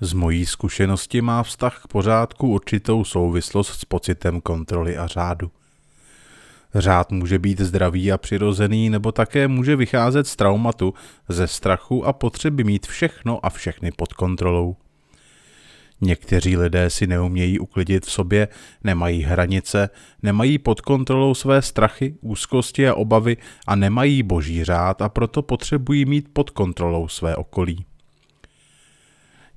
Z mojí zkušenosti má vztah k pořádku určitou souvislost s pocitem kontroly a řádu. Řád může být zdravý a přirozený, nebo také může vycházet z traumatu, ze strachu a potřeby mít všechno a všechny pod kontrolou. Někteří lidé si neumějí uklidit v sobě, nemají hranice, nemají pod kontrolou své strachy, úzkosti a obavy a nemají boží řád a proto potřebují mít pod kontrolou své okolí.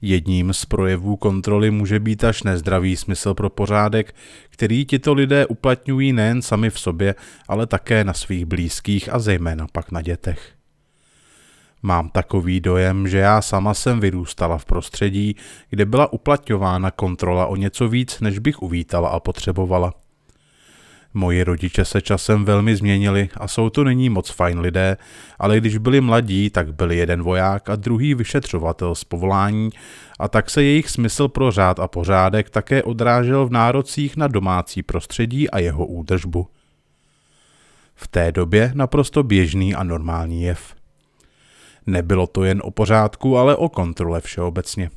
Jedním z projevů kontroly může být až nezdravý smysl pro pořádek, který tito lidé uplatňují nejen sami v sobě, ale také na svých blízkých a zejména pak na dětech. Mám takový dojem, že já sama jsem vyrůstala v prostředí, kde byla uplatňována kontrola o něco víc, než bych uvítala a potřebovala. Moji rodiče se časem velmi změnili a jsou to nyní moc fajn lidé, ale když byli mladí, tak byli jeden voják a druhý vyšetřovatel z povolání a tak se jejich smysl pro řád a pořádek také odrážel v nárocích na domácí prostředí a jeho údržbu. V té době naprosto běžný a normální jev. Nebylo to jen o pořádku, ale o kontrole všeobecně.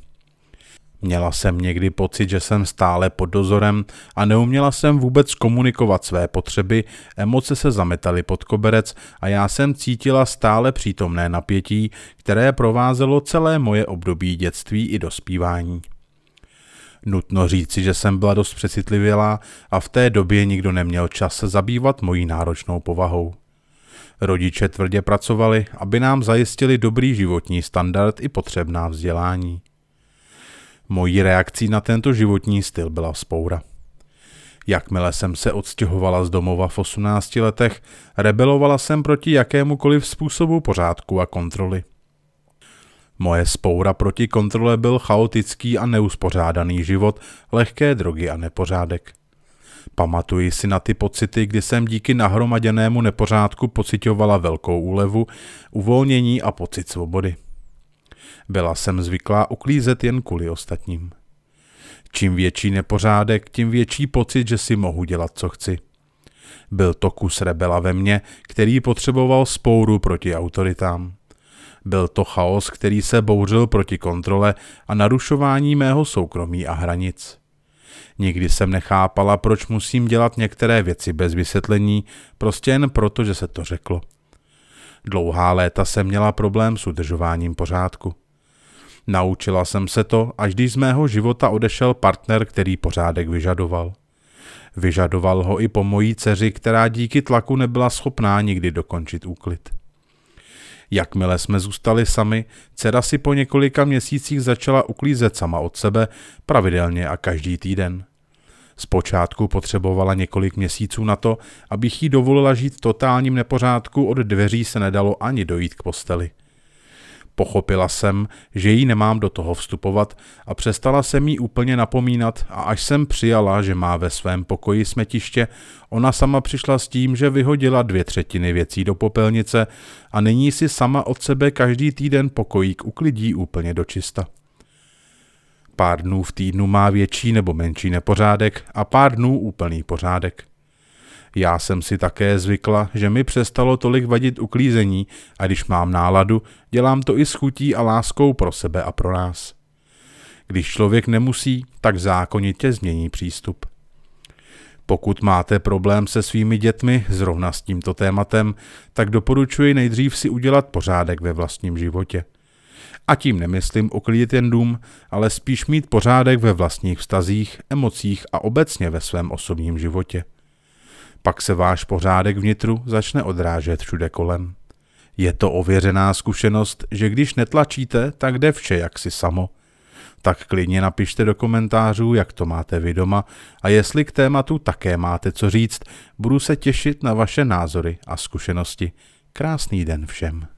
Měla jsem někdy pocit, že jsem stále pod dozorem a neuměla jsem vůbec komunikovat své potřeby, emoce se zametaly pod koberec a já jsem cítila stále přítomné napětí, které provázelo celé moje období dětství i dospívání. Nutno říci, že jsem byla dost přecitlivělá a v té době nikdo neměl čas zabývat mojí náročnou povahou. Rodiče tvrdě pracovali, aby nám zajistili dobrý životní standard i potřebná vzdělání. Mojí reakcí na tento životní styl byla spoura. Jakmile jsem se odstěhovala z domova v 18 letech, rebelovala jsem proti jakémukoliv způsobu pořádku a kontroly. Moje spoura proti kontrole byl chaotický a neuspořádaný život, lehké drogy a nepořádek. Pamatuji si na ty pocity, kdy jsem díky nahromaděnému nepořádku pocitovala velkou úlevu, uvolnění a pocit svobody. Byla jsem zvyklá uklízet jen kvůli ostatním. Čím větší nepořádek, tím větší pocit, že si mohu dělat, co chci. Byl to kus rebela ve mně, který potřeboval spouru proti autoritám. Byl to chaos, který se bouřil proti kontrole a narušování mého soukromí a hranic. Nikdy jsem nechápala, proč musím dělat některé věci bez vysvětlení, prostě jen proto, že se to řeklo. Dlouhá léta jsem měla problém s udržováním pořádku. Naučila jsem se to, až když z mého života odešel partner, který pořádek vyžadoval. Vyžadoval ho i po mojí dceři, která díky tlaku nebyla schopná nikdy dokončit úklid. Jakmile jsme zůstali sami, dcera si po několika měsících začala uklízet sama od sebe, pravidelně a každý týden. Zpočátku potřebovala několik měsíců na to, abych jí dovolila žít v totálním nepořádku, od dveří se nedalo ani dojít k posteli – Pochopila jsem, že jí nemám do toho vstupovat a přestala se mi úplně napomínat a až jsem přijala, že má ve svém pokoji smetiště, ona sama přišla s tím, že vyhodila dvě třetiny věcí do popelnice a nyní si sama od sebe každý týden pokojík uklidí úplně do čista. Pár dnů v týdnu má větší nebo menší nepořádek a pár dnů úplný pořádek. Já jsem si také zvykla, že mi přestalo tolik vadit uklízení a když mám náladu, dělám to i s chutí a láskou pro sebe a pro nás. Když člověk nemusí, tak zákonitě změní přístup. Pokud máte problém se svými dětmi zrovna s tímto tématem, tak doporučuji nejdřív si udělat pořádek ve vlastním životě. A tím nemyslím uklidit jen dům, ale spíš mít pořádek ve vlastních vztazích, emocích a obecně ve svém osobním životě pak se váš pořádek vnitru začne odrážet všude kolem. Je to ověřená zkušenost, že když netlačíte, tak jde vše jaksi samo. Tak klidně napište do komentářů, jak to máte vy doma a jestli k tématu také máte co říct, budu se těšit na vaše názory a zkušenosti. Krásný den všem.